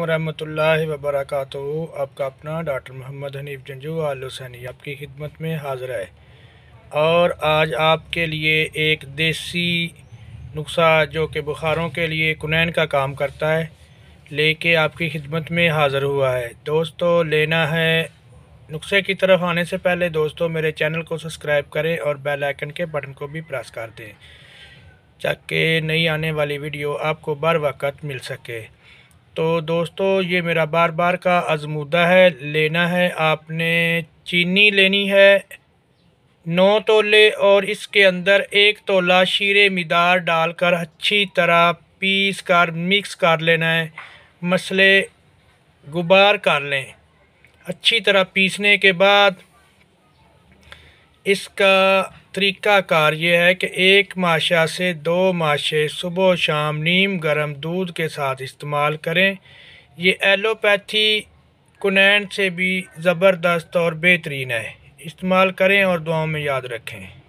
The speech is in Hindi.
वरहमतुल्लाहि वबरक आपका अपना डॉक्टर मोहम्मद हनीफ जंजू आल हुसैनी आपकी खिदमत में हाजिर है और आज आपके लिए एक देसी नुस्खा जो कि बुखारों के लिए कुनैन का काम करता है लेके आपकी खिदमत में हाज़िर हुआ है दोस्तों लेना है नुस्खे की तरफ आने से पहले दोस्तों मेरे चैनल को सब्सक्राइब करें और बेल आइकन के बटन को भी प्रेस कर दें ताकि नई आने वाली वीडियो आपको बर वक्त मिल सके तो दोस्तों ये मेरा बार बार का आजमूदा है लेना है आपने चीनी लेनी है नौ तोले और इसके अंदर एक तोला शीरे मदार डालकर अच्छी तरह पीस कर मिक्स कर लेना है मसले गुबार कर लें अच्छी तरह पीसने के बाद इसका तरीकाकार ये है कि एक माशा से दो माशे सुबह शाम नीम गर्म दूध के साथ इस्तेमाल करें ये एलोपैथी कुनैन से भी ज़बरदस्त और बेहतरीन है इस्तेमाल करें और दुआओं में याद रखें